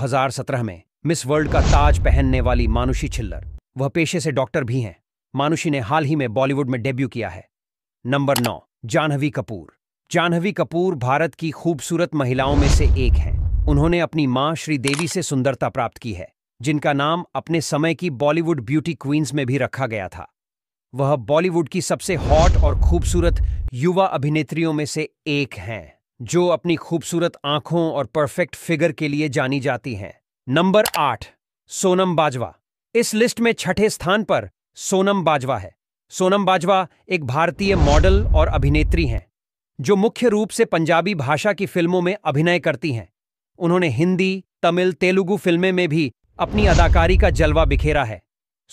2017 में miss world का ताज पहनने वाली मानुषी छिल्लर वह पेशे से डॉक्टर भी हैं मानुषी ने हाल ही में बॉलीवुड में डेब्यू किया है नंबर नौ जाह्नवी कपूर जाह्नवी कपूर भारत की खूबसूरत महिलाओं में से एक हैं उन्होंने अपनी मां श्रीदेवी से सुंदरता प्राप्त की है जिनका नाम अपने समय की बॉलीवुड ब्यूटी क्वींस में भी रखा गया था वह बॉलीवुड की सबसे हॉट और खूबसूरत युवा अभिनेत्रियों में से एक हैं जो अपनी खूबसूरत आंखों और परफेक्ट फिगर के लिए जानी जाती हैं नंबर आठ सोनम बाजवा इस लिस्ट में छठे स्थान पर सोनम बाजवा है सोनम बाजवा एक भारतीय मॉडल और अभिनेत्री हैं जो मुख्य रूप से पंजाबी भाषा की फिल्मों में अभिनय करती हैं उन्होंने हिंदी तमिल तेलुगु फिल्में में भी अपनी अदाकारी का जलवा बिखेरा है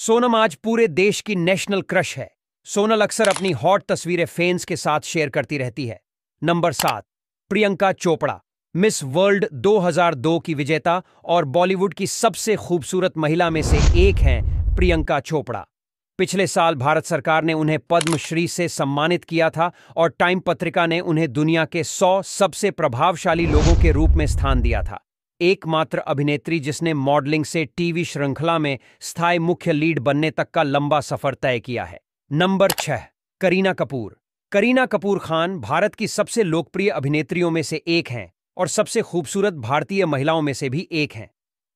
सोनम आज पूरे देश की नेशनल क्रश है सोनल अक्सर अपनी हॉट तस्वीरें फैंस के साथ शेयर करती रहती है नंबर सात प्रियंका चोपड़ा मिस वर्ल्ड 2002 की विजेता और बॉलीवुड की सबसे खूबसूरत महिला में से एक हैं प्रियंका चोपड़ा पिछले साल भारत सरकार ने उन्हें पद्मश्री से सम्मानित किया था और टाइम पत्रिका ने उन्हें दुनिया के 100 सबसे प्रभावशाली लोगों के रूप में स्थान दिया था एकमात्र अभिनेत्री जिसने मॉडलिंग से टीवी श्रृंखला में स्थायी मुख्य लीड बनने तक का लंबा सफर तय किया है नंबर छह करीना कपूर करीना कपूर खान भारत की सबसे लोकप्रिय अभिनेत्रियों में से एक हैं और सबसे खूबसूरत भारतीय महिलाओं में से भी एक हैं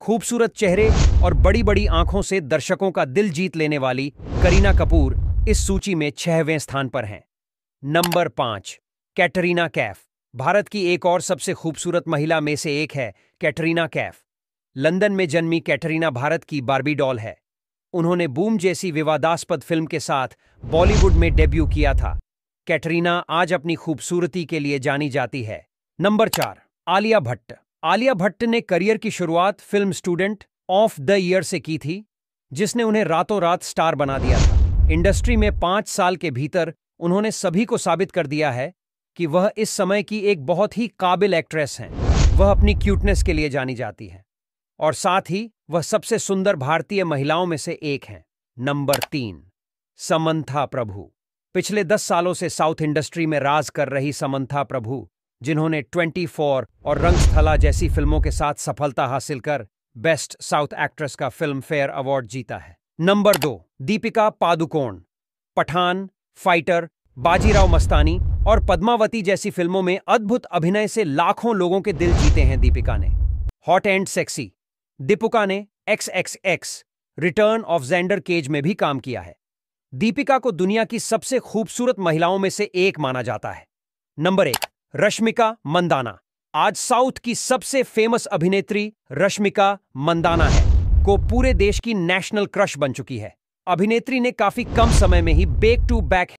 खूबसूरत चेहरे और बड़ी बड़ी आंखों से दर्शकों का दिल जीत लेने वाली करीना कपूर इस सूची में छहवें स्थान पर हैं नंबर पाँच कैटरीना कैफ भारत की एक और सबसे खूबसूरत महिला में से एक है कैटरीना कैफ लंदन में जन्मी कैटरीना भारत की बार्बी डॉल है उन्होंने बूम जैसी विवादास्पद फिल्म के साथ बॉलीवुड में डेब्यू किया था कैटरीना आज अपनी खूबसूरती के लिए जानी जाती है नंबर चार आलिया भट्ट आलिया भट्ट ने करियर की शुरुआत film student of the year से की थी जिसने उन्हें रातों रात स्टार बना दिया था इंडस्ट्री में पांच साल के भीतर उन्होंने सभी को साबित कर दिया है कि वह इस समय की एक बहुत ही काबिल एक्ट्रेस हैं वह अपनी क्यूटनेस के लिए जानी जाती है और साथ ही वह सबसे सुंदर भारतीय महिलाओं में से एक हैं नंबर तीन समंथा प्रभु पिछले दस सालों से साउथ इंडस्ट्री में राज कर रही समंथा प्रभु जिन्होंने 24 और रंगस्थला जैसी फिल्मों के साथ सफलता हासिल कर बेस्ट साउथ एक्ट्रेस का फिल्म फेयर अवार्ड जीता है नंबर दो दीपिका पादुकोण पठान फाइटर बाजीराव मस्तानी और पद्मावती जैसी फिल्मों में अद्भुत अभिनय से लाखों लोगों के दिल जीते हैं दीपिका ने हॉट एंड सेक्सी दीपिका ने x x x return of Xander cage में भी काम किया है दीपिका को दुनिया की सबसे खूबसूरत महिलाओं में से एक माना जाता है नंबर एक रश्मिका मंदाना आज साउथ की सबसे फेमस अभिनेत्री रश्मिका मंदाना है को पूरे देश की नेशनल क्रश बन चुकी है अभिनेत्री ने काफी कम समय में ही बेक टू बैक